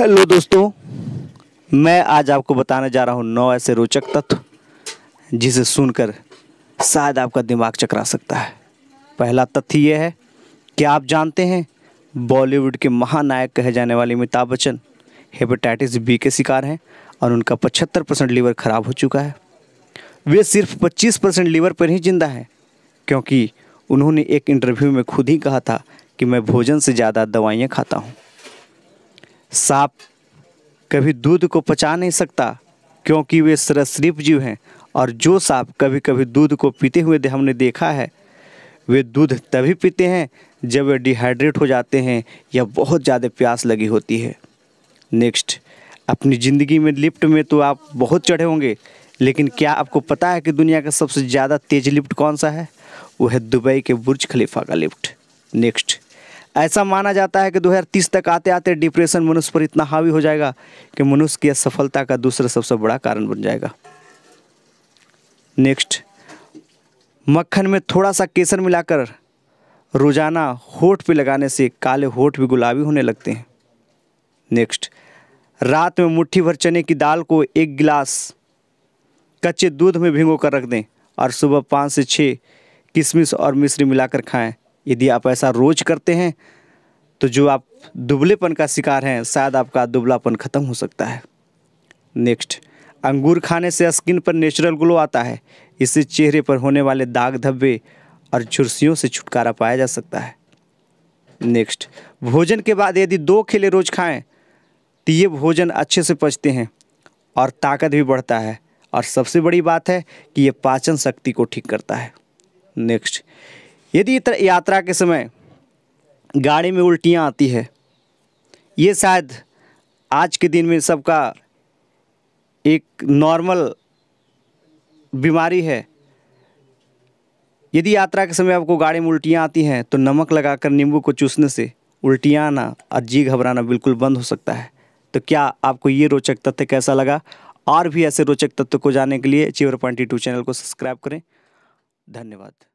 hello दोस्तों मैं आज आपको बताने जा रहा हूँ नौ ऐसे रोचक तत्व जिसे सुनकर शायद आपका दिमाग चकरा सकता है पहला तथ्य यह है कि आप जानते हैं बॉलीवुड के महानायक कहे जाने वाले अमिताभ बच्चन हेपेटाइटिस बी के शिकार हैं और उनका पचहत्तर परसेंट लीवर खराब हो चुका है वे सिर्फ पच्चीस परसेंट लीवर पर ही जिंदा हैं क्योंकि उन्होंने एक इंटरव्यू में खुद ही कहा था कि मैं भोजन से ज़्यादा दवाइयाँ खाता हूँ सांप कभी दूध को पचा नहीं सकता क्योंकि वे सरसरीप जीव हैं और जो सांप कभी कभी दूध को पीते हुए हमने देखा है वे दूध तभी पीते हैं जब वे डिहाइड्रेट हो जाते हैं या बहुत ज़्यादा प्यास लगी होती है नेक्स्ट अपनी ज़िंदगी में लिफ्ट में तो आप बहुत चढ़े होंगे लेकिन क्या आपको पता है कि दुनिया का सबसे ज़्यादा तेज़ लिफ्ट कौन सा है वो है दुबई के बुर्ज खलीफा का लिफ्ट नेक्स्ट ऐसा माना जाता है कि 2030 तक आते आते डिप्रेशन मनुष्य पर इतना हावी हो जाएगा कि मनुष्य की असफलता का दूसरा सबसे बड़ा कारण बन जाएगा नेक्स्ट मक्खन में थोड़ा सा केसर मिलाकर रोजाना होठ पे लगाने से काले होठ भी गुलाबी होने लगते हैं नेक्स्ट रात में मुट्ठी भर चने की दाल को एक गिलास कच्चे दूध में भिंगो कर रख दें और सुबह पाँच से छः किशमिश और मिश्री मिलाकर खाएं यदि आप ऐसा रोज करते हैं तो जो आप दुबलेपन का शिकार हैं शायद आपका दुबलापन ख़त्म हो सकता है नेक्स्ट अंगूर खाने से स्किन पर नेचुरल ग्लो आता है इससे चेहरे पर होने वाले दाग धब्बे और झुरसियों से छुटकारा पाया जा सकता है नेक्स्ट भोजन के बाद यदि दो खेले रोज खाएं तो ये भोजन अच्छे से पचते हैं और ताकत भी बढ़ता है और सबसे बड़ी बात है कि ये पाचन शक्ति को ठीक करता है नेक्स्ट यदि यात्रा के समय गाड़ी में उल्टियाँ आती है ये शायद आज के दिन में सबका एक नॉर्मल बीमारी है यदि यात्रा के समय आपको गाड़ी में उल्टियाँ आती हैं तो नमक लगाकर नींबू को चूसने से उल्टियाँ आना और जी घबराना बिल्कुल बंद हो सकता है तो क्या आपको ये रोचक तथ्य कैसा लगा और भी ऐसे रोचक तत्व को जानने के लिए चीवर पॉइंट टू चैनल को सब्सक्राइब करें धन्यवाद